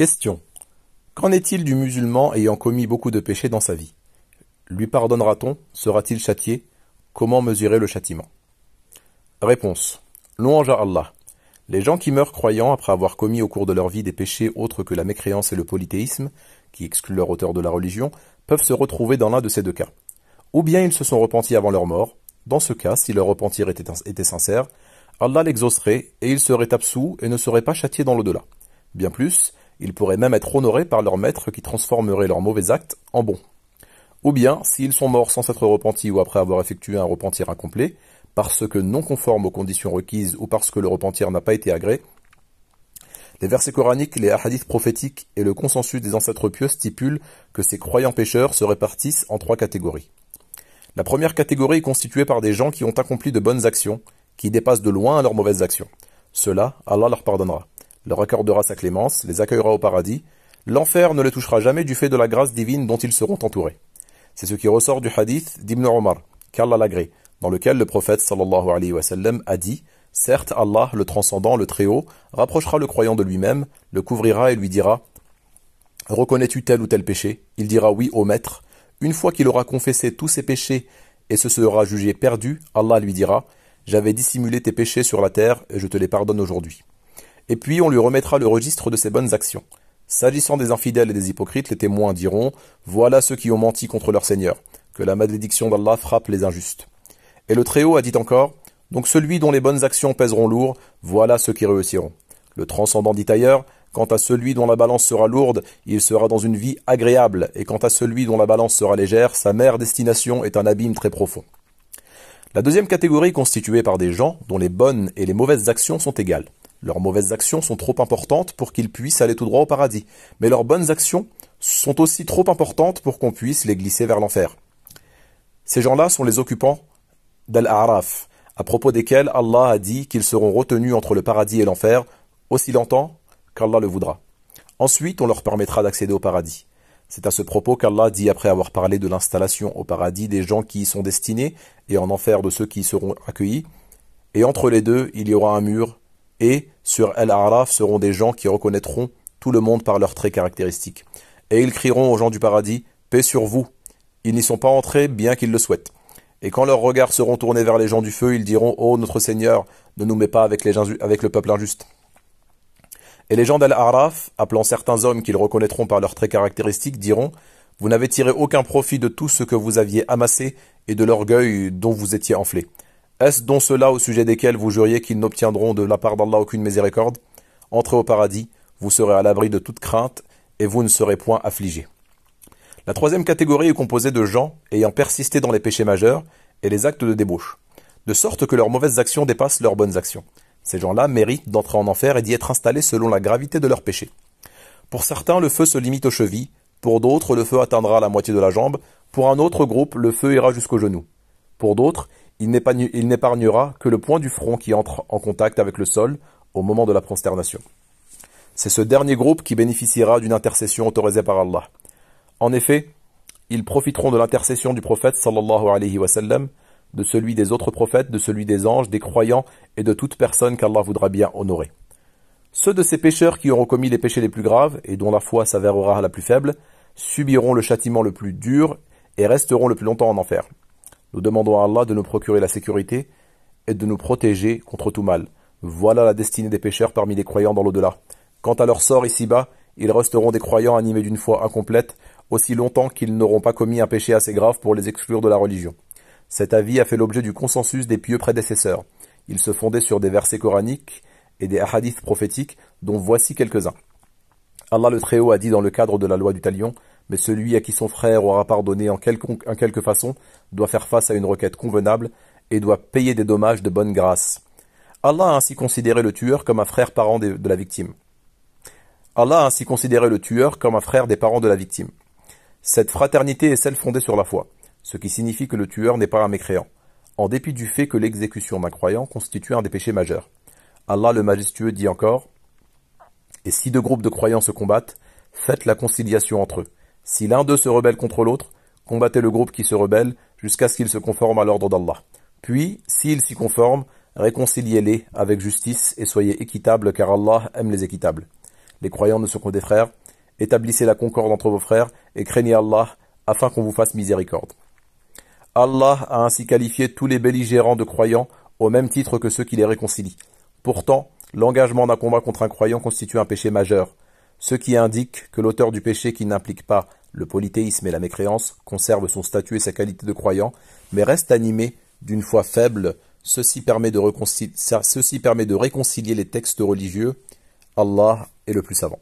Question. Qu'en est-il du musulman ayant commis beaucoup de péchés dans sa vie Lui pardonnera-t-on Sera-t-il châtié Comment mesurer le châtiment Réponse. Louange à Allah. Les gens qui meurent croyants après avoir commis au cours de leur vie des péchés autres que la mécréance et le polythéisme, qui excluent leur auteur de la religion, peuvent se retrouver dans l'un de ces deux cas. Ou bien ils se sont repentis avant leur mort, dans ce cas, si leur repentir était, était sincère, Allah l'exaucerait et il serait absous et ne serait pas châtiés dans l'au-delà. Bien plus, ils pourraient même être honorés par leur maître qui transformerait leurs mauvais actes en bons. Ou bien, s'ils sont morts sans s'être repentis ou après avoir effectué un repentir incomplet, parce que non conforme aux conditions requises ou parce que le repentir n'a pas été agréé, les versets coraniques, les hadiths prophétiques et le consensus des ancêtres pieux stipulent que ces croyants pécheurs se répartissent en trois catégories. La première catégorie est constituée par des gens qui ont accompli de bonnes actions, qui dépassent de loin leurs mauvaises actions. Cela, Allah leur pardonnera leur accordera sa clémence, les accueillera au paradis. L'enfer ne les touchera jamais du fait de la grâce divine dont ils seront entourés. C'est ce qui ressort du hadith d'Ibn Omar, qu'Allah l'agré, dans lequel le prophète alayhi wa a dit « Certes, Allah, le transcendant, le Très-Haut, rapprochera le croyant de lui-même, le couvrira et lui dira « Reconnais-tu tel ou tel péché ?» Il dira « Oui, au Maître ». Une fois qu'il aura confessé tous ses péchés et se sera jugé perdu, Allah lui dira « J'avais dissimulé tes péchés sur la terre et je te les pardonne aujourd'hui » et puis on lui remettra le registre de ses bonnes actions. S'agissant des infidèles et des hypocrites, les témoins diront Voilà ceux qui ont menti contre leur Seigneur, que la malédiction d'Allah frappe les injustes. Et le Très-Haut a dit encore Donc celui dont les bonnes actions pèseront lourd, voilà ceux qui réussiront. Le transcendant dit ailleurs Quant à celui dont la balance sera lourde, il sera dans une vie agréable, et quant à celui dont la balance sera légère, sa mère destination est un abîme très profond. La deuxième catégorie constituée par des gens dont les bonnes et les mauvaises actions sont égales. Leurs mauvaises actions sont trop importantes pour qu'ils puissent aller tout droit au paradis, mais leurs bonnes actions sont aussi trop importantes pour qu'on puisse les glisser vers l'enfer. Ces gens-là sont les occupants d'Al-A'raf, à propos desquels Allah a dit qu'ils seront retenus entre le paradis et l'enfer aussi longtemps qu'Allah le voudra. Ensuite, on leur permettra d'accéder au paradis. C'est à ce propos qu'Allah dit après avoir parlé de l'installation au paradis des gens qui y sont destinés et en enfer de ceux qui y seront accueillis. Et entre les deux, il y aura un mur et sur El araf seront des gens qui reconnaîtront tout le monde par leurs traits caractéristiques. Et ils crieront aux gens du paradis, Paix sur vous. Ils n'y sont pas entrés, bien qu'ils le souhaitent. Et quand leurs regards seront tournés vers les gens du feu, ils diront, Ô oh, notre Seigneur, ne nous mets pas avec, les, avec le peuple injuste. Et les gens d'Al-Araf, appelant certains hommes qu'ils reconnaîtront par leurs traits caractéristiques, diront, Vous n'avez tiré aucun profit de tout ce que vous aviez amassé et de l'orgueil dont vous étiez enflé. Est-ce donc cela au sujet desquels vous juriez qu'ils n'obtiendront de la part d'Allah aucune miséricorde Entrez au paradis, vous serez à l'abri de toute crainte et vous ne serez point affligés. La troisième catégorie est composée de gens ayant persisté dans les péchés majeurs et les actes de débauche, de sorte que leurs mauvaises actions dépassent leurs bonnes actions. Ces gens-là méritent d'entrer en enfer et d'y être installés selon la gravité de leurs péchés. Pour certains, le feu se limite aux chevilles, pour d'autres, le feu atteindra la moitié de la jambe, pour un autre groupe, le feu ira jusqu'au genou. Pour d'autres, il n'épargnera que le point du front qui entre en contact avec le sol au moment de la prosternation. C'est ce dernier groupe qui bénéficiera d'une intercession autorisée par Allah. En effet, ils profiteront de l'intercession du prophète de celui des autres prophètes, de celui des anges, des croyants et de toute personne qu'Allah voudra bien honorer. Ceux de ces pécheurs qui auront commis les péchés les plus graves et dont la foi s'avérera la plus faible, subiront le châtiment le plus dur et resteront le plus longtemps en enfer. Nous demandons à Allah de nous procurer la sécurité et de nous protéger contre tout mal. Voilà la destinée des pécheurs parmi les croyants dans l'au-delà. Quant à leur sort ici-bas, ils resteront des croyants animés d'une foi incomplète, aussi longtemps qu'ils n'auront pas commis un péché assez grave pour les exclure de la religion. Cet avis a fait l'objet du consensus des pieux prédécesseurs. Il se fondait sur des versets coraniques et des hadiths prophétiques, dont voici quelques-uns. Allah le Très-Haut a dit dans le cadre de la loi du talion, mais celui à qui son frère aura pardonné en, quelque façon doit faire face à une requête convenable et doit payer des dommages de bonne grâce. Allah a ainsi considéré le tueur comme un frère parent de, la victime. Allah a ainsi considéré le tueur comme un frère des parents de la victime. Cette fraternité est celle fondée sur la foi, ce qui signifie que le tueur n'est pas un mécréant, en dépit du fait que l'exécution d'un croyant constitue un des péchés majeurs. Allah le majestueux dit encore Et si deux groupes de croyants se combattent, faites la conciliation entre eux. Si l'un d'eux se rebelle contre l'autre, combattez le groupe qui se rebelle jusqu'à ce qu'il se conforme à l'ordre d'Allah. Puis, s'il s'y conforme, réconciliez-les avec justice et soyez équitables car Allah aime les équitables. Les croyants ne sont que des frères. Établissez la concorde entre vos frères et craignez Allah afin qu'on vous fasse miséricorde. Allah a ainsi qualifié tous les belligérants de croyants au même titre que ceux qui les réconcilient. Pourtant, l'engagement d'un combat contre un croyant constitue un péché majeur ce qui indique que l'auteur du péché qui n'implique pas le polythéisme et la mécréance conserve son statut et sa qualité de croyant, mais reste animé d'une foi faible. Ceci permet, de réconcilier les textes religieux. Allah est le plus savant.